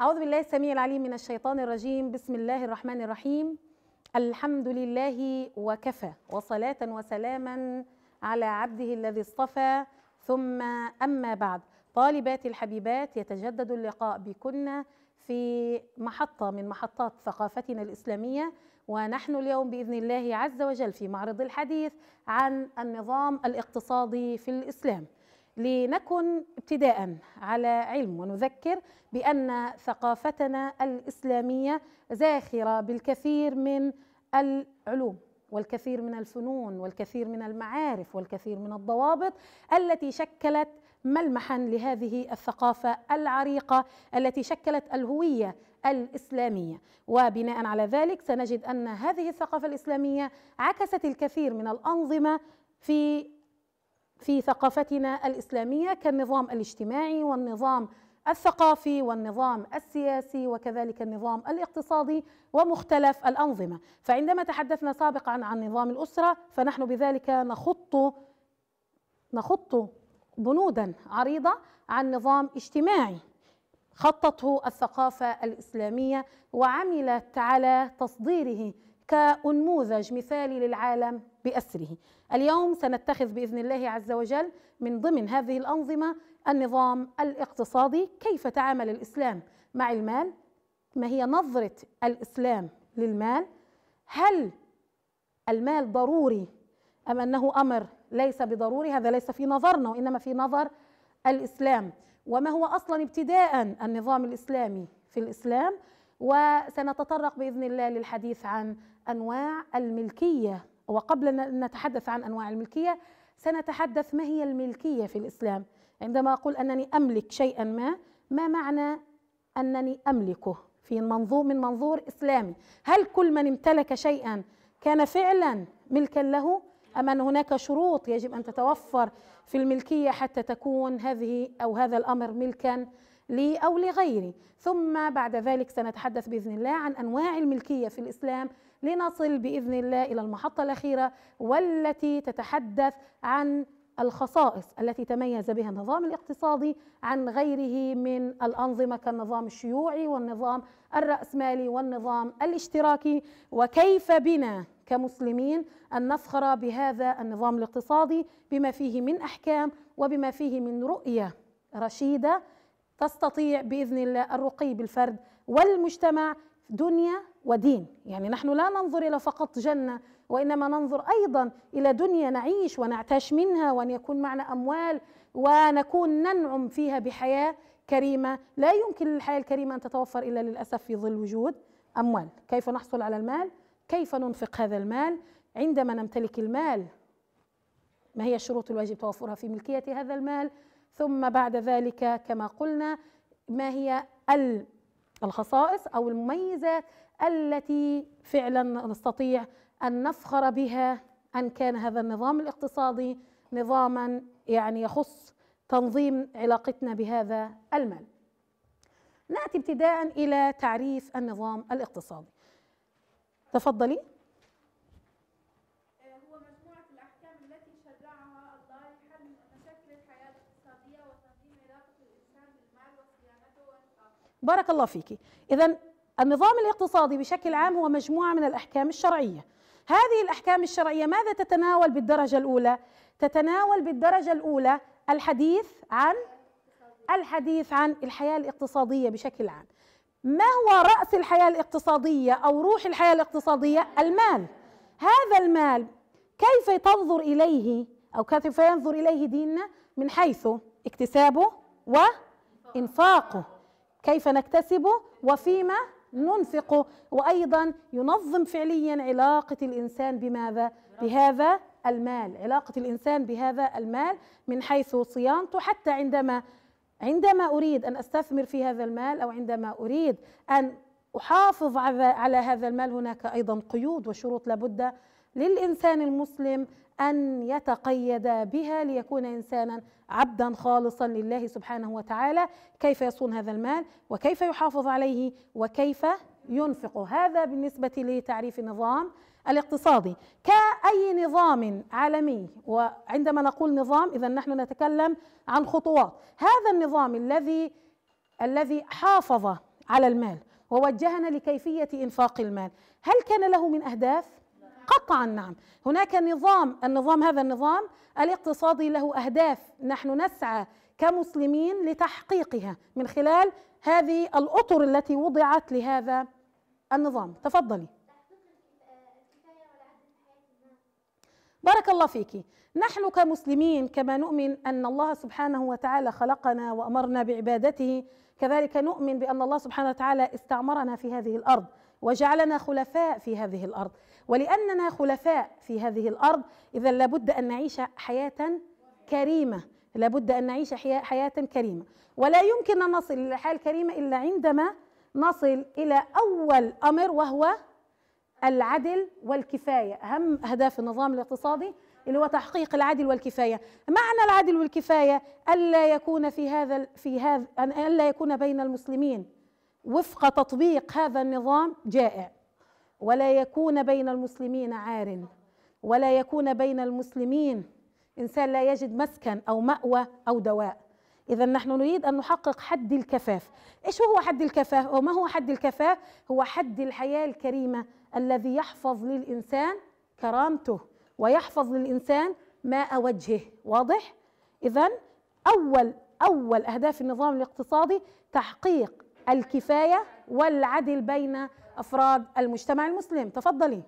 أعوذ بالله السميع العليم من الشيطان الرجيم بسم الله الرحمن الرحيم الحمد لله وكفى وصلاة وسلاما على عبده الذي اصطفى ثم أما بعد طالباتي الحبيبات يتجدد اللقاء بكن في محطة من محطات ثقافتنا الإسلامية ونحن اليوم بإذن الله عز وجل في معرض الحديث عن النظام الاقتصادي في الإسلام لنكن ابتداء على علم ونذكر بان ثقافتنا الاسلاميه زاخره بالكثير من العلوم والكثير من الفنون والكثير من المعارف والكثير من الضوابط التي شكلت ملمحا لهذه الثقافه العريقه التي شكلت الهويه الاسلاميه وبناء على ذلك سنجد ان هذه الثقافه الاسلاميه عكست الكثير من الانظمه في في ثقافتنا الاسلاميه كالنظام الاجتماعي والنظام الثقافي والنظام السياسي وكذلك النظام الاقتصادي ومختلف الانظمه، فعندما تحدثنا سابقا عن نظام الاسره فنحن بذلك نخط نخط بنودا عريضه عن نظام اجتماعي خطته الثقافه الاسلاميه وعملت على تصديره كانموذج مثالي للعالم بأسره اليوم سنتخذ بإذن الله عز وجل من ضمن هذه الأنظمة النظام الاقتصادي كيف تعامل الإسلام مع المال ما هي نظرة الإسلام للمال هل المال ضروري أم أنه أمر ليس بضروري هذا ليس في نظرنا وإنما في نظر الإسلام وما هو أصلا ابتداء النظام الإسلامي في الإسلام وسنتطرق باذن الله للحديث عن انواع الملكيه وقبل أن نتحدث عن أنواع الملكية سنتحدث ما هي الملكية في الإسلام عندما أقول أنني أملك شيئا ما ما معنى أنني أملكه في منظور من منظور إسلامي هل كل من امتلك شيئا كان فعلا ملكا له أم أن هناك شروط يجب أن تتوفر في الملكية حتى تكون هذه أو هذا الأمر ملكا لي أو لغيري ثم بعد ذلك سنتحدث بإذن الله عن أنواع الملكية في الإسلام لنصل باذن الله الى المحطه الاخيره والتي تتحدث عن الخصائص التي تميز بها النظام الاقتصادي عن غيره من الانظمه كالنظام الشيوعي والنظام الراسمالي والنظام الاشتراكي وكيف بنا كمسلمين ان نفخر بهذا النظام الاقتصادي بما فيه من احكام وبما فيه من رؤيه رشيده تستطيع باذن الله الرقي بالفرد والمجتمع دنيا ودين يعني نحن لا ننظر الى فقط جنه وانما ننظر ايضا الى دنيا نعيش ونعتاش منها وان يكون معنا اموال ونكون ننعم فيها بحياه كريمه لا يمكن للحياه الكريمه ان تتوفر الا للاسف في ظل وجود اموال كيف نحصل على المال كيف ننفق هذا المال عندما نمتلك المال ما هي الشروط الواجب توفرها في ملكيه هذا المال ثم بعد ذلك كما قلنا ما هي الخصائص او المميزات التي فعلا نستطيع ان نفخر بها ان كان هذا النظام الاقتصادي نظاما يعني يخص تنظيم علاقتنا بهذا المال. ناتي ابتداء الى تعريف النظام الاقتصادي. تفضلي. آه، بارك الله فيك. إذا النظام الاقتصادي بشكل عام هو مجموعة من الأحكام الشرعية هذه الأحكام الشرعية ماذا تتناول بالدرجة الأولى؟ تتناول بالدرجة الأولى الحديث عن الحديث عن الحياة الاقتصادية بشكل عام ما هو رأس الحياة الاقتصادية أو روح الحياة الاقتصادية؟ المال هذا المال كيف تنظر إليه أو كيف ينظر إليه ديننا من حيث اكتسابه وإنفاقه كيف نكتسبه وفيما ننفقه وأيضا ينظم فعليا علاقة الإنسان بماذا؟ بهذا المال علاقة الإنسان بهذا المال من حيث صيانته حتى عندما عندما أريد أن أستثمر في هذا المال أو عندما أريد أن أحافظ على هذا المال هناك أيضا قيود وشروط لابد للإنسان المسلم أن يتقيد بها ليكون إنسانا عبدا خالصا لله سبحانه وتعالى كيف يصون هذا المال وكيف يحافظ عليه وكيف ينفق هذا بالنسبة لتعريف النظام الاقتصادي كأي نظام عالمي وعندما نقول نظام إذا نحن نتكلم عن خطوات هذا النظام الذي الذي حافظ على المال ووجهنا لكيفية إنفاق المال هل كان له من أهداف؟ قطعا نعم هناك نظام النظام هذا النظام الاقتصادي له أهداف نحن نسعى كمسلمين لتحقيقها من خلال هذه الأطر التي وضعت لهذا النظام تفضلي بارك الله فيك نحن كمسلمين كما نؤمن أن الله سبحانه وتعالى خلقنا وأمرنا بعبادته كذلك نؤمن بأن الله سبحانه وتعالى استعمرنا في هذه الأرض وجعلنا خلفاء في هذه الارض ولأننا خلفاء في هذه الأرض إذا لابد أن نعيش حياة كريمة لابد أن نعيش حياة كريمة ولا يمكن أن نصل إلى الحياة الكريمة إلا عندما نصل إلى أول أمر وهو العدل والكفاية أهم أهداف النظام الاقتصادي اللي هو تحقيق العدل والكفاية معنى العدل والكفاية ألا يكون في هذا في هذا ألا يكون بين المسلمين وفق تطبيق هذا النظام جائع ولا يكون بين المسلمين عار ولا يكون بين المسلمين انسان لا يجد مسكن او ماوى او دواء اذا نحن نريد ان نحقق حد الكفاف ايش هو حد الكفاف او ما هو حد الكفاف هو حد الحياه الكريمه الذي يحفظ للانسان كرامته ويحفظ للانسان ماء وجهه واضح اذا اول اول اهداف النظام الاقتصادي تحقيق الكفايه والعدل بين أفراد المجتمع المسلم تفضلي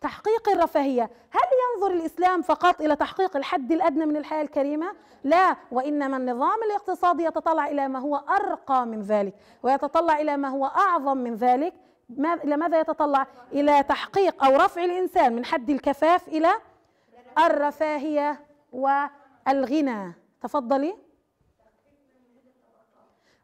تحقيق الرفاهية هل ينظر الإسلام فقط إلى تحقيق الحد الأدنى من الحياة الكريمة؟ لا وإنما النظام الاقتصادي يتطلع إلى ما هو أرقى من ذلك ويتطلع إلى ما هو أعظم من ذلك إلى ماذا يتطلع؟ إلى تحقيق أو رفع الإنسان من حد الكفاف إلى الرفاهية والغنى تفضلي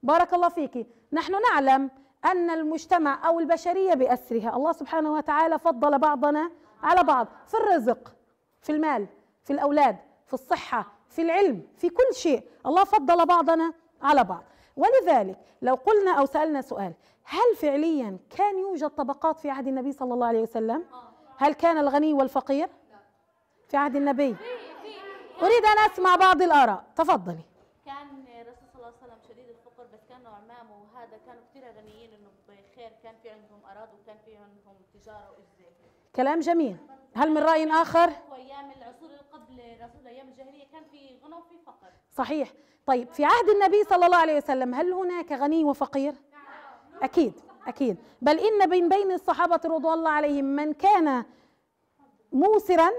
بارك الله فيكي نحن نعلم أن المجتمع أو البشرية بأسرها الله سبحانه وتعالى فضل بعضنا على بعض في الرزق في المال في الأولاد في الصحة في العلم في كل شيء الله فضل بعضنا على بعض ولذلك لو قلنا أو سألنا سؤال هل فعليا كان يوجد طبقات في عهد النبي صلى الله عليه وسلم هل كان الغني والفقير في عهد النبي أريد أن أسمع بعض الآراء تفضلي كانوا كثير غنيين انه بخير كان في عندهم اراضي وكان في عندهم تجاره وإزاي كلام جميل هل من راي اخر وايام العصور قبل الرسول ايام الجاهليه كان في غنى وفي فقر صحيح طيب في عهد النبي صلى الله عليه وسلم هل هناك غني وفقير نعم. اكيد اكيد بل ان بين بين الصحابه رضوان الله عليهم من كان موسرا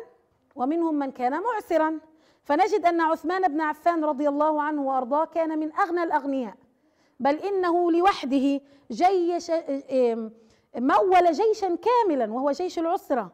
ومنهم من كان معسرا فنجد ان عثمان بن عفان رضي الله عنه وارضاه كان من اغنى الاغنياء بل إنه لوحده جيش مول جيشا كاملا وهو جيش العسرة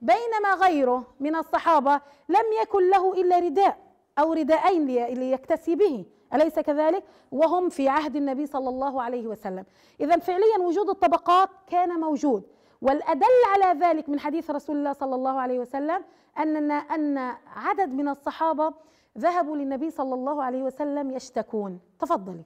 بينما غيره من الصحابة لم يكن له إلا رداء أو رداءين ليكتسي به أليس كذلك؟ وهم في عهد النبي صلى الله عليه وسلم إذا فعليا وجود الطبقات كان موجود والأدل على ذلك من حديث رسول الله صلى الله عليه وسلم أننا أن عدد من الصحابة ذهبوا للنبي صلى الله عليه وسلم يشتكون تفضلي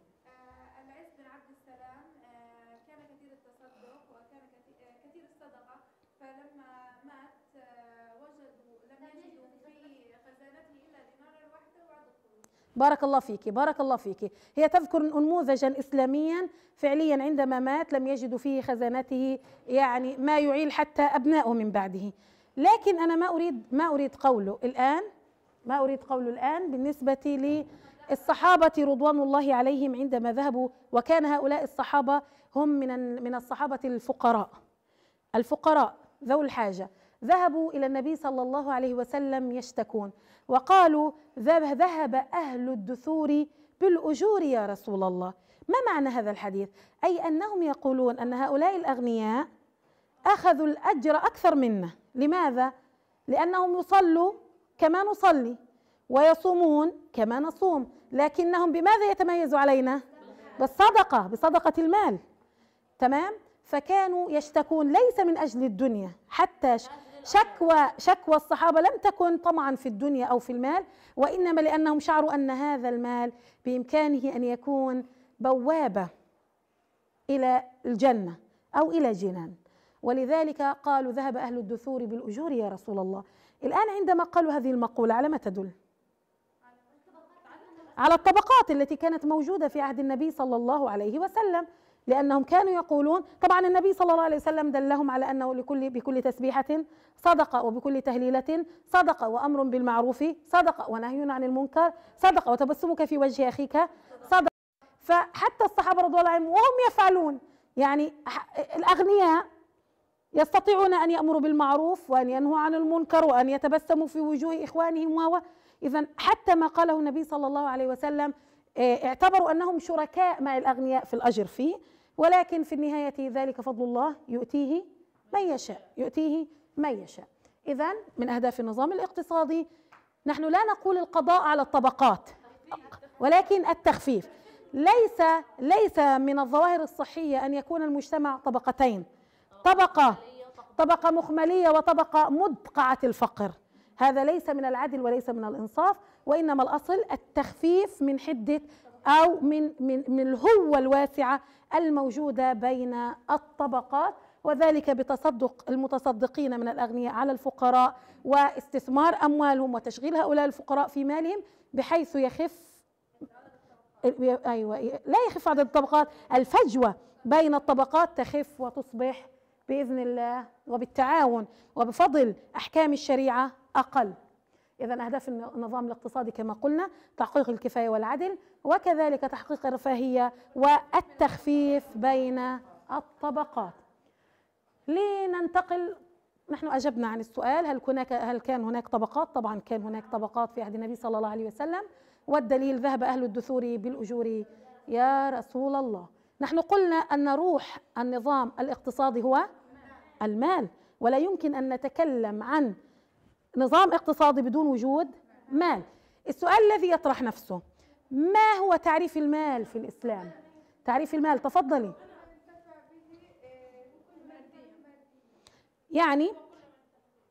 بارك الله فيك بارك الله فيك هي تذكر نموذجا إسلاميا فعليا عندما مات لم يجدوا فيه خزانته يعني ما يعيل حتى أبنائه من بعده لكن أنا ما أريد ما أريد قوله الآن ما أريد قوله الآن بالنسبة للصحابة رضوان الله عليهم عندما ذهبوا وكان هؤلاء الصحابة هم من من الصحابة الفقراء الفقراء ذو الحاجة ذهبوا إلى النبي صلى الله عليه وسلم يشتكون وقالوا ذهب أهل الدثور بالأجور يا رسول الله ما معنى هذا الحديث؟ أي أنهم يقولون أن هؤلاء الأغنياء أخذوا الأجر أكثر منا لماذا؟ لأنهم يصلوا كما نصلي ويصومون كما نصوم لكنهم بماذا يتميز علينا؟ بالصدقة بصدقة المال تمام؟ فكانوا يشتكون ليس من أجل الدنيا حتى شكوى شكوى الصحابة لم تكن طمعا في الدنيا أو في المال وإنما لأنهم شعروا أن هذا المال بإمكانه أن يكون بوابة إلى الجنة أو إلى جنان ولذلك قالوا ذهب أهل الدثور بالأجور يا رسول الله الآن عندما قالوا هذه المقولة على ما تدل على الطبقات التي كانت موجودة في عهد النبي صلى الله عليه وسلم لأنهم كانوا يقولون طبعا النبي صلى الله عليه وسلم دلهم على أنه لكل بكل تسبيحة صدقة وبكل تهليلة صدقة وأمر بالمعروف صدقة ونهي عن المنكر صدقة وتبسمك في وجه أخيك صدقة فحتى الصحابة رضي الله عنهم وهم يفعلون يعني الأغنياء يستطيعون أن يأمروا بالمعروف وأن ينهوا عن المنكر وأن يتبسموا في وجوه إخوانهم وهو إذا حتى ما قاله النبي صلى الله عليه وسلم آه، اعتبروا أنهم شركاء مع الأغنياء في الأجر فيه ولكن في النهاية ذلك فضل الله يؤتيه من يشاء يؤتيه من يشاء إذا من أهداف النظام الاقتصادي نحن لا نقول القضاء على الطبقات ولكن التخفيف ليس ليس من الظواهر الصحية أن يكون المجتمع طبقتين طبقة طبقة مخملية وطبقة مدقعة الفقر هذا ليس من العدل وليس من الإنصاف وانما الاصل التخفيف من حده او من من من الهوه الواسعه الموجوده بين الطبقات وذلك بتصدق المتصدقين من الاغنياء على الفقراء واستثمار اموالهم وتشغيل هؤلاء الفقراء في مالهم بحيث يخف ايوه لا يخف عدد الطبقات الفجوه بين الطبقات تخف وتصبح باذن الله وبالتعاون وبفضل احكام الشريعه اقل إذا أهداف النظام الاقتصادي كما قلنا تحقيق الكفاية والعدل وكذلك تحقيق الرفاهية والتخفيف بين الطبقات لننتقل نحن أجبنا عن السؤال هل هناك هل كان هناك طبقات؟ طبعا كان هناك طبقات في عهد النبي صلى الله عليه وسلم والدليل ذهب أهل الدثور بالأجور يا رسول الله نحن قلنا أن روح النظام الاقتصادي هو المال ولا يمكن أن نتكلم عن نظام اقتصادي بدون وجود مال السؤال الذي يطرح نفسه ما هو تعريف المال في الإسلام تعريف المال تفضلي يعني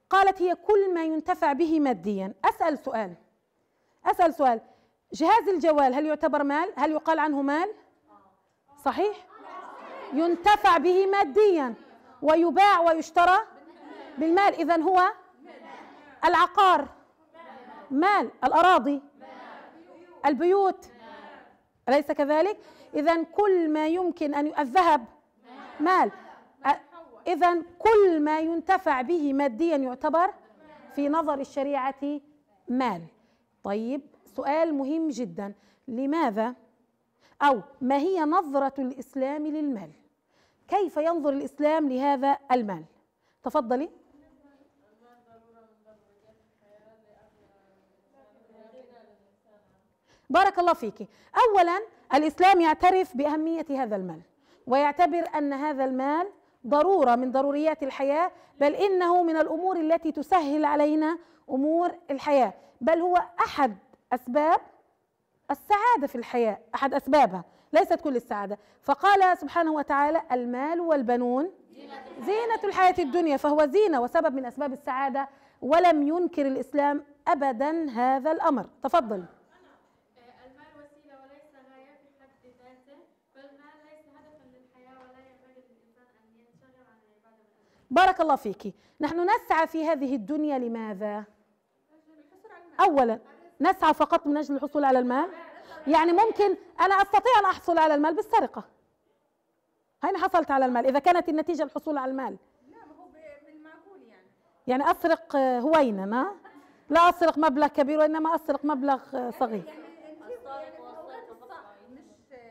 قالت هي كل ما ينتفع به ماديا أسأل سؤال أسأل سؤال جهاز الجوال هل يعتبر مال هل يقال عنه مال صحيح ينتفع به ماديا ويباع ويشترى بالمال إذا هو العقار مال الأراضي البيوت أليس كذلك؟ إذا كل ما يمكن أن الذهب مال إذا كل ما ينتفع به ماديا يعتبر في نظر الشريعة مال طيب سؤال مهم جدا لماذا أو ما هي نظرة الإسلام للمال كيف ينظر الإسلام لهذا المال تفضلي بارك الله فيك أولا الإسلام يعترف بأهمية هذا المال ويعتبر أن هذا المال ضروره من ضروريات الحياه بل انه من الامور التي تسهل علينا امور الحياه بل هو احد اسباب السعاده في الحياه احد اسبابها ليست كل السعاده فقال سبحانه وتعالى المال والبنون زينه الحياه الدنيا فهو زينه وسبب من اسباب السعاده ولم ينكر الاسلام ابدا هذا الامر تفضل بارك الله فيك نحن نسعى في هذه الدنيا لماذا أولا نسعى فقط من أجل الحصول على المال يعني ممكن أنا أستطيع أن أحصل على المال بالسرقة أين حصلت على المال إذا كانت النتيجة الحصول على المال يعني أسرق هوينا ما لا أسرق مبلغ كبير وإنما أسرق مبلغ صغير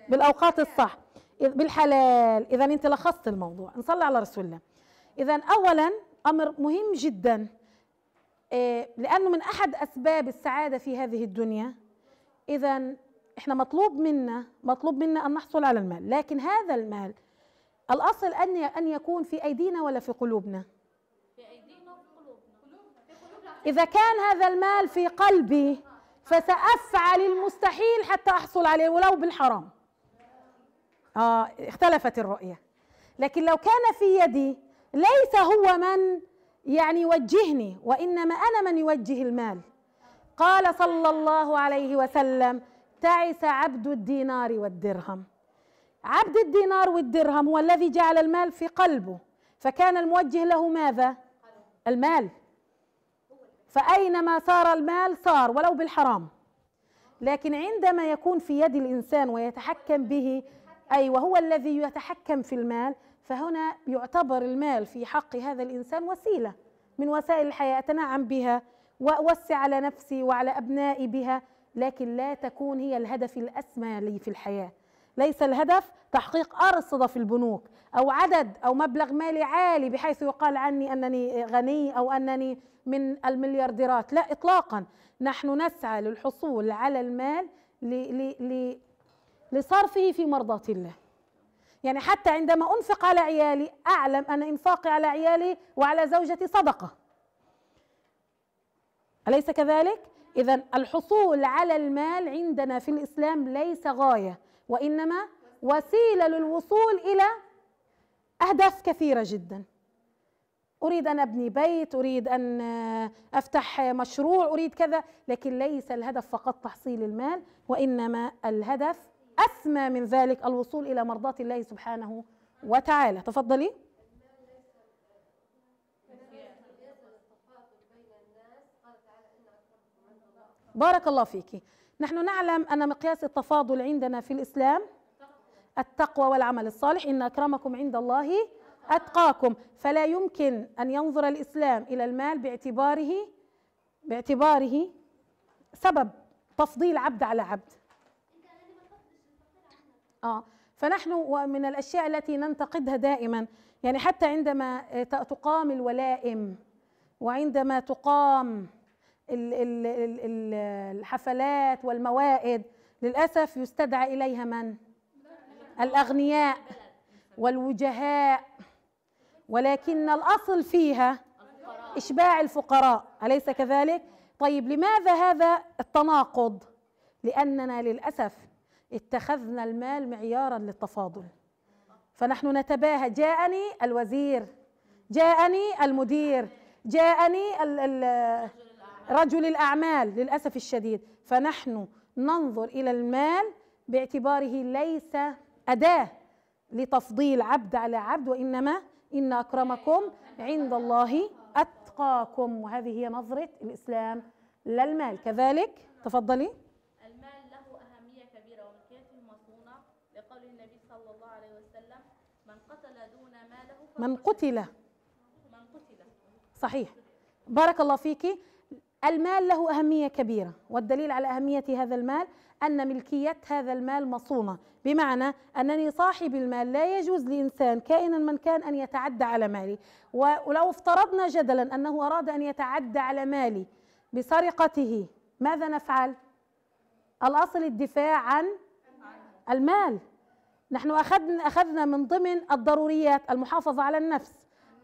بالأوقات الصح بالحلال إذا أنت لخصت الموضوع نصلي على رسول الله إذا أولا أمر مهم جدا آه، لأنه من أحد أسباب السعادة في هذه الدنيا إذا إحنا مطلوب منا مطلوب منا أن نحصل على المال لكن هذا المال الأصل أن أن يكون في أيدينا ولا في قلوبنا إذا كان هذا المال في قلبي فسأفعل المستحيل حتى أحصل عليه ولو بالحرام آه اختلفت الرؤية لكن لو كان في يدي ليس هو من يعني يوجهني وانما انا من يوجه المال قال صلى الله عليه وسلم تعس عبد الدينار والدرهم عبد الدينار والدرهم هو الذي جعل المال في قلبه فكان الموجه له ماذا المال فاينما صار المال صار ولو بالحرام لكن عندما يكون في يد الانسان ويتحكم به ايوه وهو الذي يتحكم في المال فهنا يعتبر المال في حق هذا الانسان وسيله من وسائل الحياه اتنعم بها واوسع على نفسي وعلى ابنائي بها لكن لا تكون هي الهدف الاسمى لي في الحياه ليس الهدف تحقيق ارصده في البنوك او عدد او مبلغ مالي عالي بحيث يقال عني انني غني او انني من المليارديرات لا اطلاقا نحن نسعى للحصول على المال لصرفه في مرضاه الله يعني حتى عندما أنفق على عيالي أعلم أن إنفاقي على عيالي وعلى زوجتي صدقة أليس كذلك؟ إذا الحصول على المال عندنا في الإسلام ليس غاية وإنما وسيلة للوصول إلى أهداف كثيرة جدا أريد أن أبني بيت أريد أن أفتح مشروع أريد كذا لكن ليس الهدف فقط تحصيل المال وإنما الهدف أسمى من ذلك الوصول إلى مرضاة الله سبحانه وتعالى تفضلي بارك الله فيك نحن نعلم أن مقياس التفاضل عندنا في الإسلام التقوى والعمل الصالح إن أكرمكم عند الله أتقاكم فلا يمكن أن ينظر الإسلام إلى المال باعتباره باعتباره سبب تفضيل عبد على عبد اه فنحن ومن الاشياء التي ننتقدها دائما يعني حتى عندما آه، تقام الولائم وعندما تقام الحفلات والموائد للاسف يستدعى اليها من الاغنياء والوجهاء ولكن الاصل فيها اشباع الفقراء اليس كذلك طيب لماذا هذا التناقض لاننا للاسف اتخذنا المال معيارا للتفاضل فنحن نتباهى جاءني الوزير جاءني المدير جاءني رجل الاعمال للاسف الشديد فنحن ننظر الى المال باعتباره ليس اداه لتفضيل عبد على عبد وانما ان اكرمكم عند الله اتقاكم وهذه هي نظره الاسلام للمال كذلك تفضلي من قتل صحيح بارك الله فيك المال له أهمية كبيرة والدليل على أهمية هذا المال أن ملكية هذا المال مصونة بمعنى أنني صاحب المال لا يجوز لإنسان كائنا من كان أن يتعدى على مالي ولو افترضنا جدلا أنه أراد أن يتعدى على مالي بسرقته ماذا نفعل؟ الأصل الدفاع عن المال نحن أخذنا, أخذنا من ضمن الضروريات المحافظة على النفس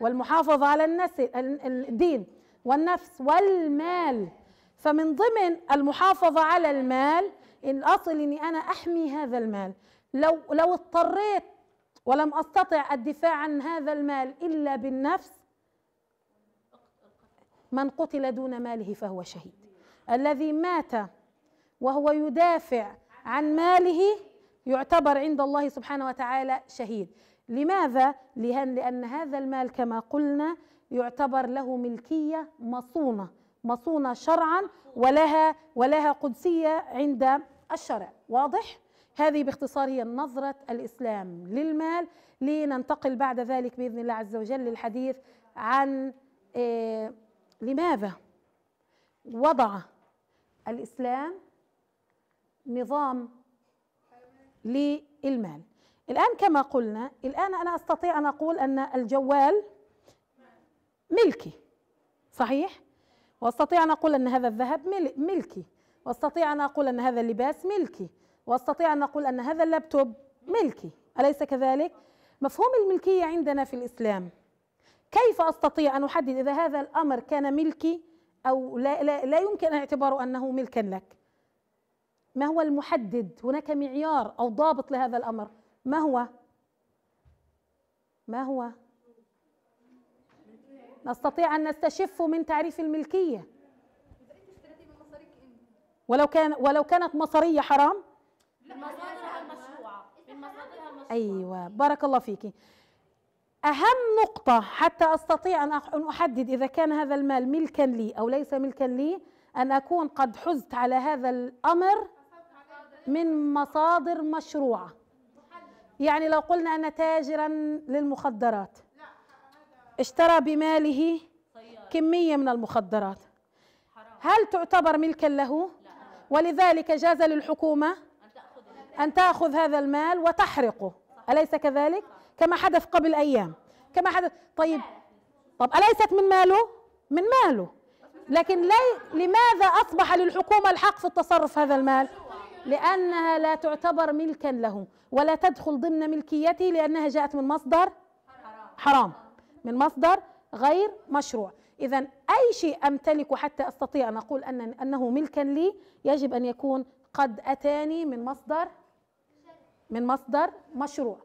والمحافظة على النس الدين والنفس والمال فمن ضمن المحافظة على المال الأصل أني أنا أحمي هذا المال لو, لو اضطريت ولم أستطع الدفاع عن هذا المال إلا بالنفس من قتل دون ماله فهو شهيد الذي مات وهو يدافع عن ماله يعتبر عند الله سبحانه وتعالى شهيد لماذا؟ لأن هذا المال كما قلنا يعتبر له ملكية مصونة مصونة شرعا ولها ولها قدسية عند الشرع واضح؟ هذه باختصار هي نظرة الإسلام للمال لننتقل بعد ذلك بإذن الله عز وجل للحديث عن إيه لماذا وضع الإسلام نظام للمال الآن كما قلنا الآن أنا أستطيع أن أقول أن الجوال ملكي صحيح؟ واستطيع ان اقول ان هذا الذهب ملكي واستطيع ان اقول ان هذا اللباس ملكي واستطيع ان اقول ان هذا اللابتوب ملكي اليس كذلك مفهوم الملكيه عندنا في الاسلام كيف استطيع ان احدد اذا هذا الامر كان ملكي او لا, لا, لا يمكن اعتباره انه ملكا لك ما هو المحدد هناك معيار او ضابط لهذا الامر ما هو ما هو نستطيع ان نستشف من تعريف الملكيه ولو كان ولو كانت مصريه حرام ايوه بارك الله فيكي اهم نقطه حتى استطيع ان احدد اذا كان هذا المال ملكا لي او ليس ملكا لي ان اكون قد حزت على هذا الامر من مصادر مشروعة يعني لو قلنا أن تاجرا للمخدرات اشترى بماله كمية من المخدرات هل تعتبر ملكا له ولذلك جاز للحكومة أن تأخذ هذا المال وتحرقه أليس كذلك كما حدث قبل أيام كما حدث طيب طب أليست من ماله من ماله لكن لي لماذا أصبح للحكومة الحق في التصرف هذا المال لأنها لا تعتبر ملكا له ولا تدخل ضمن ملكيته لأنها جاءت من مصدر حرام من مصدر غير مشروع إذا أي شيء أمتلكه حتى أستطيع أن أقول أن أنه ملكا لي يجب أن يكون قد أتاني من مصدر من مصدر مشروع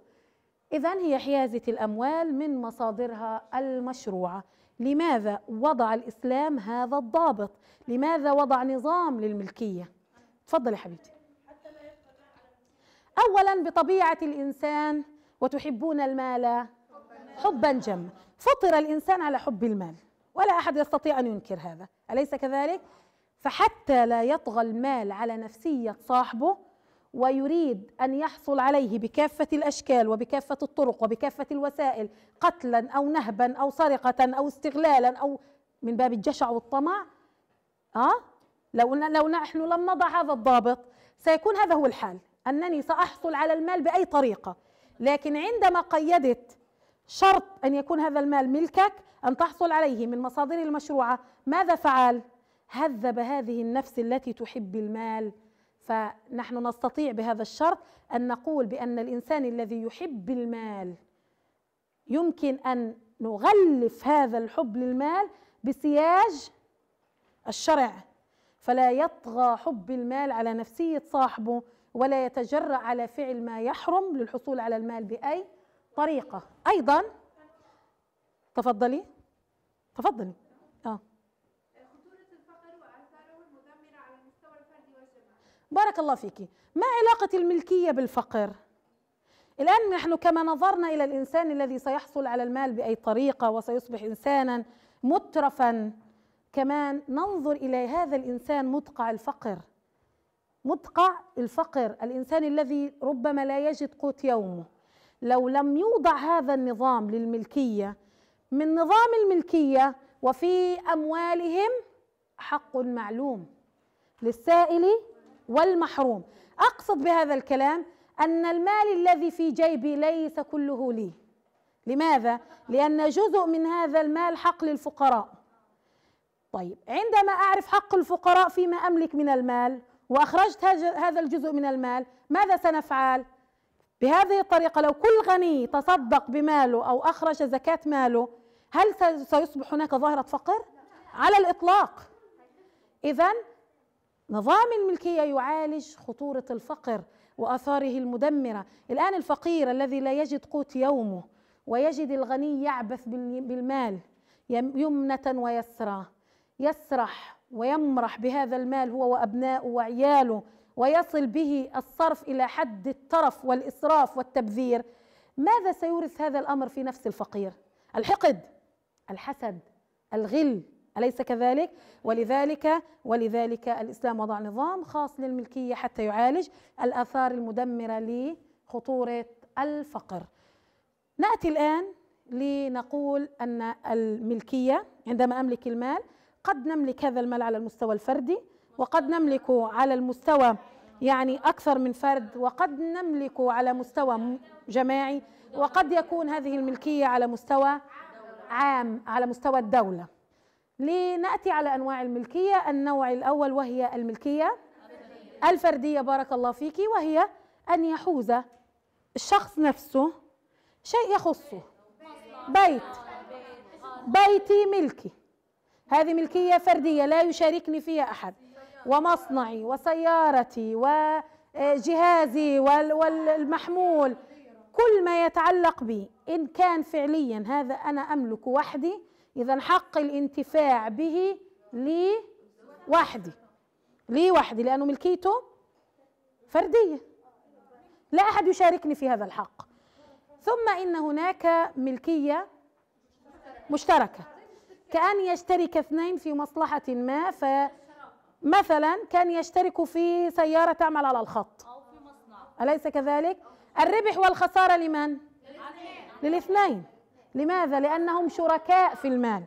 إذا هي حيازة الأموال من مصادرها المشروعة لماذا وضع الإسلام هذا الضابط لماذا وضع نظام للملكية تفضل يا حبيبتي اولا بطبيعه الانسان وتحبون المال حبا جما فطر الانسان على حب المال ولا احد يستطيع ان ينكر هذا اليس كذلك فحتى لا يطغى المال على نفسيه صاحبه ويريد ان يحصل عليه بكافه الاشكال وبكافه الطرق وبكافه الوسائل قتلا او نهبا او سرقه او استغلالا او من باب الجشع والطمع اه لو لو نحن لم نضع هذا الضابط سيكون هذا هو الحال أنني سأحصل على المال بأي طريقة لكن عندما قيدت شرط أن يكون هذا المال ملكك أن تحصل عليه من مصادر المشروعة ماذا فعل؟ هذب هذه النفس التي تحب المال فنحن نستطيع بهذا الشرط أن نقول بأن الإنسان الذي يحب المال يمكن أن نغلف هذا الحب للمال بسياج الشرع فلا يطغى حب المال على نفسية صاحبه ولا يتجرأ على فعل ما يحرم للحصول على المال بأي طريقة أيضا تفضلي تفضلي آه. بارك الله فيك ما علاقة الملكية بالفقر؟ الآن نحن كما نظرنا إلى الإنسان الذي سيحصل على المال بأي طريقة وسيصبح إنسانا مترفا كمان ننظر إلى هذا الإنسان مدقع الفقر مدقع الفقر الإنسان الذي ربما لا يجد قوت يومه لو لم يوضع هذا النظام للملكية من نظام الملكية وفي أموالهم حق معلوم للسائل والمحروم أقصد بهذا الكلام أن المال الذي في جيبي ليس كله لي لماذا؟ لأن جزء من هذا المال حق للفقراء طيب عندما أعرف حق الفقراء فيما أملك من المال وأخرجت هذا الجزء من المال ماذا سنفعل؟ بهذه الطريقة لو كل غني تصدق بماله أو أخرج زكاة ماله هل سيصبح هناك ظاهرة فقر؟ على الإطلاق إذا نظام الملكية يعالج خطورة الفقر وآثاره المدمرة الآن الفقير الذي لا يجد قوت يومه ويجد الغني يعبث بالمال يمنة ويسرى يسرح ويمرح بهذا المال هو وأبناؤه وعياله ويصل به الصرف الى حد الترف والاسراف والتبذير ماذا سيورث هذا الامر في نفس الفقير الحقد الحسد الغل أليس كذلك؟ ولذلك ولذلك الإسلام وضع نظام خاص للملكية حتى يعالج الآثار المدمرة لخطورة الفقر. نأتي الآن لنقول أن الملكية عندما أملك المال قد نملك هذا المال على المستوى الفردي وقد نملك على المستوى يعني أكثر من فرد وقد نملك على مستوى جماعي وقد يكون هذه الملكية على مستوى عام على مستوى الدولة لنأتي على أنواع الملكية النوع الأول وهي الملكية الفردية بارك الله فيك وهي أن يحوز الشخص نفسه شيء يخصه بيت بيتي ملكي هذه ملكية فردية لا يشاركني فيها أحد ومصنعي وسيارتي وجهازي والمحمول كل ما يتعلق بي إن كان فعليا هذا أنا أملك وحدي إذا حق الانتفاع به لي وحدي لي وحدي لأنه ملكيته فردية لا أحد يشاركني في هذا الحق ثم إن هناك ملكية مشتركة كأن يشترك اثنين في مصلحة ما ف مثلا كان يشترك في سيارة تعمل على الخط أليس كذلك؟ الربح والخسارة لمن؟ للاثنين لماذا؟ لأنهم شركاء في المال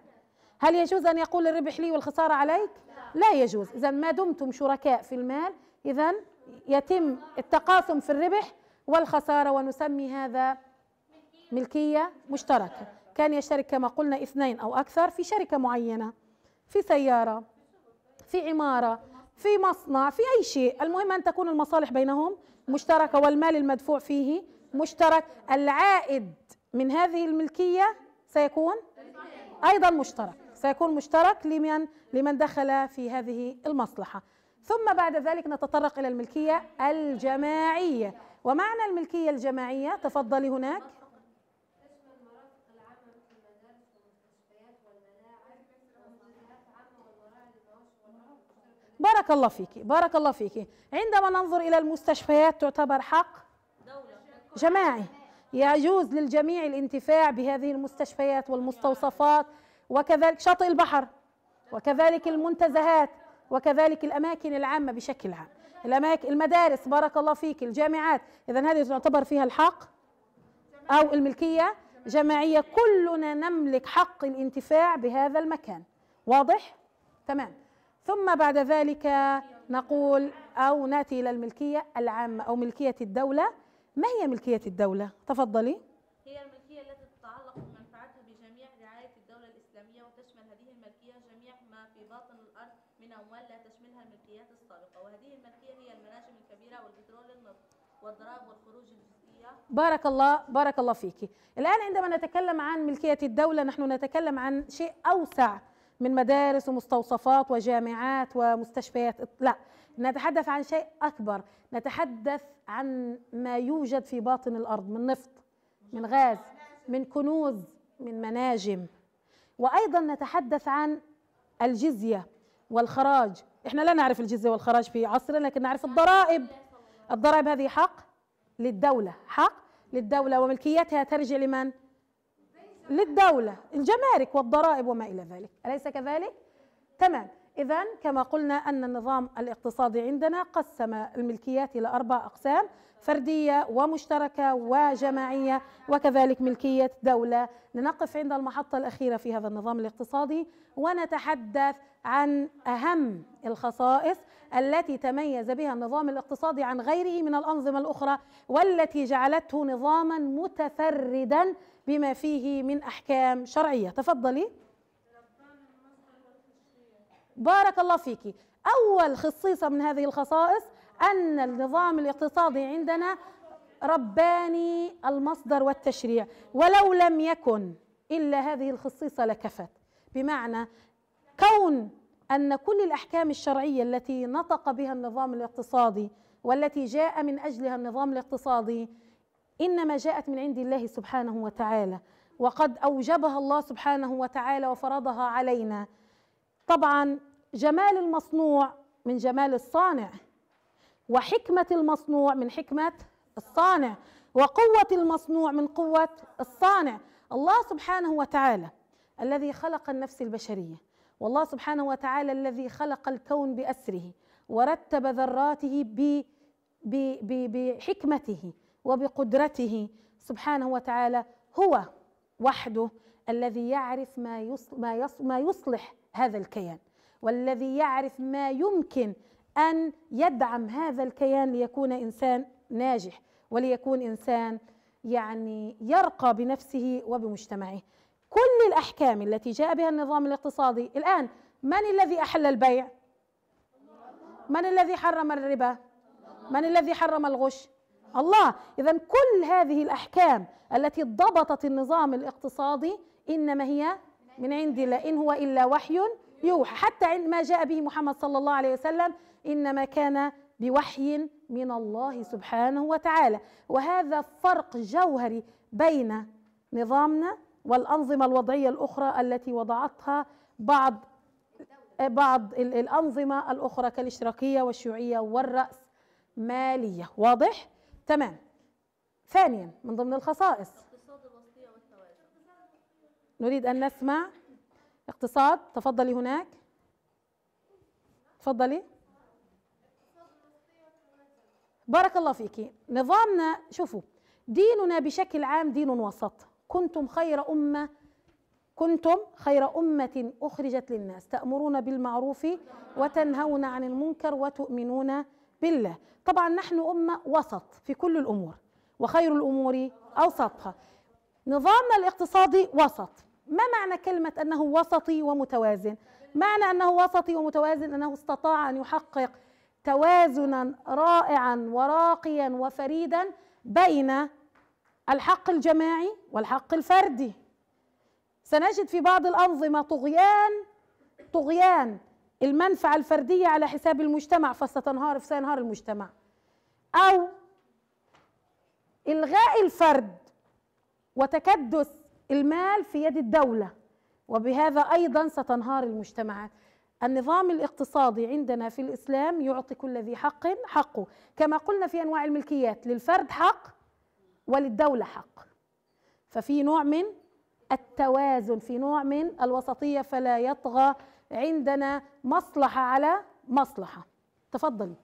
هل يجوز أن يقول الربح لي والخسارة عليك؟ لا يجوز إذا ما دمتم شركاء في المال إذا يتم التقاسم في الربح والخسارة ونسمي هذا ملكية مشتركة كان يشترك كما قلنا اثنين أو أكثر في شركة معينة في سيارة في عمارة في مصنع في أي شيء المهم أن تكون المصالح بينهم مشتركة والمال المدفوع فيه مشترك العائد من هذه الملكية سيكون أيضا مشترك سيكون مشترك لمن لمن دخل في هذه المصلحة ثم بعد ذلك نتطرق إلى الملكية الجماعية ومعنى الملكية الجماعية تفضلي هناك بارك الله فيك بارك الله فيك عندما ننظر إلى المستشفيات تعتبر حق جماعي يجوز للجميع الانتفاع بهذه المستشفيات والمستوصفات وكذلك شاطئ البحر وكذلك المنتزهات وكذلك الأماكن العامة بشكل عام الأماكن المدارس بارك الله فيك الجامعات إذا هذه تعتبر فيها الحق أو الملكية جماعية كلنا نملك حق الانتفاع بهذا المكان واضح؟ تمام ثم بعد ذلك نقول أو نأتي إلى الملكية العامة أو ملكية الدولة ما هي ملكية الدولة؟ تفضلي هي الملكية التي تتعلق بمنفعتها بجميع رعاية الدولة الإسلامية وتشمل هذه الملكية جميع ما في باطن الأرض من أموال لا تشملها الملكيات السابقة وهذه الملكية هي المناجم الكبيرة والبترول النفط والضرائب والخروج الجزئية بارك الله بارك الله فيك الآن عندما نتكلم عن ملكية الدولة نحن نتكلم عن شيء أوسع من مدارس ومستوصفات وجامعات ومستشفيات لا نتحدث عن شيء اكبر نتحدث عن ما يوجد في باطن الارض من نفط من غاز من كنوز من مناجم وايضا نتحدث عن الجزيه والخراج احنا لا نعرف الجزيه والخراج في عصرنا لكن نعرف الضرائب الضرائب هذه حق للدوله حق للدوله وملكيتها ترجع لمن للدولة الجمارك والضرائب وما إلى ذلك أليس كذلك؟ تمام إذا كما قلنا أن النظام الاقتصادي عندنا قسم الملكيات إلى أربع أقسام فردية ومشتركة وجماعية وكذلك ملكية دولة لنقف عند المحطة الأخيرة في هذا النظام الاقتصادي ونتحدث عن أهم الخصائص التي تميز بها النظام الاقتصادي عن غيره من الأنظمة الأخرى والتي جعلته نظاما متفردا بما فيه من أحكام شرعية تفضلي بارك الله فيك أول خصيصة من هذه الخصائص أن النظام الاقتصادي عندنا رباني المصدر والتشريع ولو لم يكن إلا هذه الخصيصة لكفت بمعنى كون أن كل الأحكام الشرعية التي نطق بها النظام الاقتصادي والتي جاء من أجلها النظام الاقتصادي إنما جاءت من عند الله سبحانه وتعالى وقد أوجبها الله سبحانه وتعالى وفرضها علينا طبعا جمال المصنوع من جمال الصانع وحكمة المصنوع من حكمة الصانع وقوة المصنوع من قوة الصانع الله سبحانه وتعالى الذي خلق النفس البشرية والله سبحانه وتعالى الذي خلق الكون بأسره ورتب ذراته بحكمته وبقدرته سبحانه وتعالى هو وحده الذي يعرف ما ما ما يصلح هذا الكيان والذي يعرف ما يمكن ان يدعم هذا الكيان ليكون انسان ناجح وليكون انسان يعني يرقى بنفسه وبمجتمعه كل الاحكام التي جاء بها النظام الاقتصادي الان من الذي احل البيع من الذي حرم الربا من الذي حرم الغش الله إذا كل هذه الأحكام التي ضبطت النظام الاقتصادي إنما هي من عند الله إن هو إلا وحي يوحى حتى عندما جاء به محمد صلى الله عليه وسلم إنما كان بوحي من الله سبحانه وتعالى وهذا فرق جوهري بين نظامنا والأنظمة الوضعية الأخرى التي وضعتها بعض بعض الأنظمة الأخرى كالاشتراكية والشيوعية والرأس مالية واضح؟ تمام ثانيا من ضمن الخصائص نريد أن نسمع اقتصاد تفضلي هناك تفضلي بارك الله فيكي نظامنا شوفوا ديننا بشكل عام دين وسط كنتم خير أمة كنتم خير أمة أخرجت للناس تأمرون بالمعروف وتنهون عن المنكر وتؤمنون بالله طبعا نحن أمة وسط في كل الأمور وخير الأمور أوسطها نظامنا الاقتصادي وسط ما معنى كلمة أنه وسطي ومتوازن؟ معنى أنه وسطي ومتوازن أنه استطاع أن يحقق توازنا رائعا وراقيا وفريدا بين الحق الجماعي والحق الفردي سنجد في بعض الأنظمة طغيان طغيان المنفعة الفردية على حساب المجتمع فستنهار فسينهار المجتمع أو إلغاء الفرد وتكدس المال في يد الدولة وبهذا أيضا ستنهار المجتمعات النظام الاقتصادي عندنا في الإسلام يعطي كل ذي حق حقه كما قلنا في أنواع الملكيات للفرد حق وللدولة حق ففي نوع من التوازن في نوع من الوسطية فلا يطغى عندنا مصلحة على مصلحة تفضلي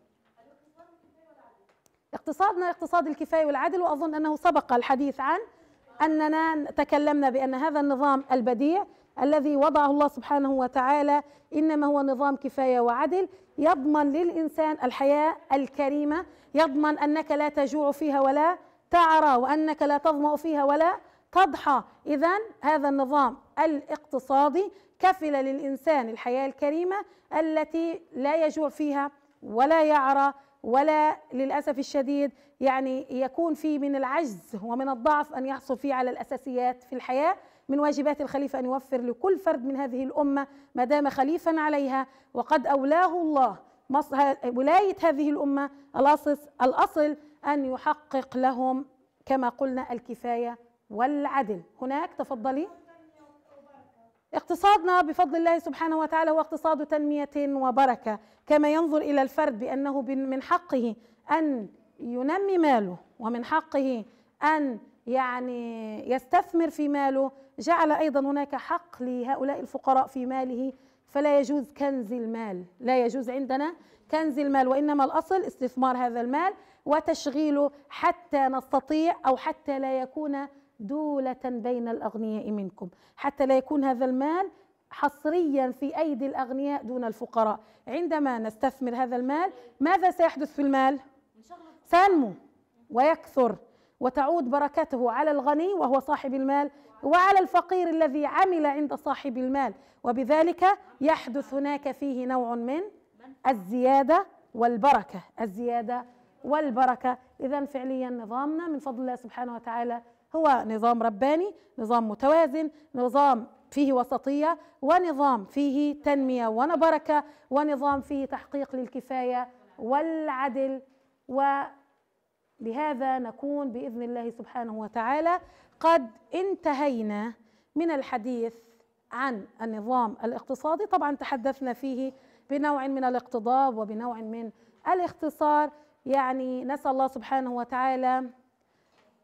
اقتصادنا اقتصاد الكفاية والعدل وأظن أنه سبق الحديث عن أننا تكلمنا بأن هذا النظام البديع الذي وضعه الله سبحانه وتعالى إنما هو نظام كفاية وعدل يضمن للإنسان الحياة الكريمة يضمن أنك لا تجوع فيها ولا تعرى وأنك لا تظمأ فيها ولا تضحى إذا هذا النظام الاقتصادي كفل للإنسان الحياة الكريمة التي لا يجوع فيها ولا يعرى ولا للأسف الشديد يعني يكون في من العجز ومن الضعف أن يحصل فيه على الأساسيات في الحياة من واجبات الخليفة أن يوفر لكل فرد من هذه الأمة ما دام خليفا عليها وقد أولاه الله ولاية هذه الأمة الأصل, الأصل أن يحقق لهم كما قلنا الكفاية والعدل هناك تفضلي اقتصادنا بفضل الله سبحانه وتعالى هو اقتصاد تنمية وبركة كما ينظر إلى الفرد بأنه من حقه أن ينمي ماله ومن حقه أن يعني يستثمر في ماله جعل أيضا هناك حق لهؤلاء الفقراء في ماله فلا يجوز كنز المال لا يجوز عندنا كنز المال وإنما الأصل استثمار هذا المال وتشغيله حتى نستطيع أو حتى لا يكون دولة بين الأغنياء منكم حتى لا يكون هذا المال حصريا في أيدي الأغنياء دون الفقراء عندما نستثمر هذا المال ماذا سيحدث في المال؟ سنمو ويكثر وتعود بركته على الغني وهو صاحب المال وعلى الفقير الذي عمل عند صاحب المال وبذلك يحدث هناك فيه نوع من الزيادة والبركة الزيادة والبركة إذا فعليا نظامنا من فضل الله سبحانه وتعالى هو نظام رباني نظام متوازن نظام فيه وسطية ونظام فيه تنمية ونبركة ونظام فيه تحقيق للكفاية والعدل وبهذا نكون بإذن الله سبحانه وتعالى قد انتهينا من الحديث عن النظام الاقتصادي طبعا تحدثنا فيه بنوع من الاقتضاب وبنوع من الاختصار يعني نسأل الله سبحانه وتعالى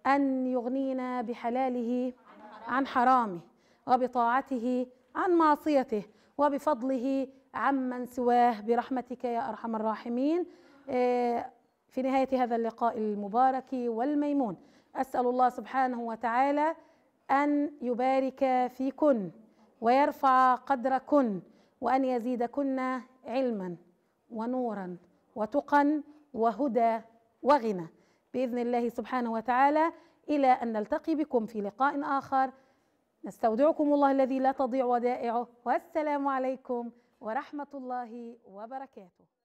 أن يغنينا بحلاله عن حرامه وبطاعته عن معصيته وبفضله عمن سواه برحمتك يا أرحم الراحمين آه، في نهاية هذا اللقاء المبارك والميمون أسأل الله سبحانه وتعالى أن يبارك فيكن ويرفع قدركن وأن يزيدكن علما ونورا وتقا وهدى وغنى باذن الله سبحانه وتعالى الى ان نلتقي بكم في لقاء اخر نستودعكم الله الذي لا تضيع ودائعه والسلام عليكم ورحمه الله وبركاته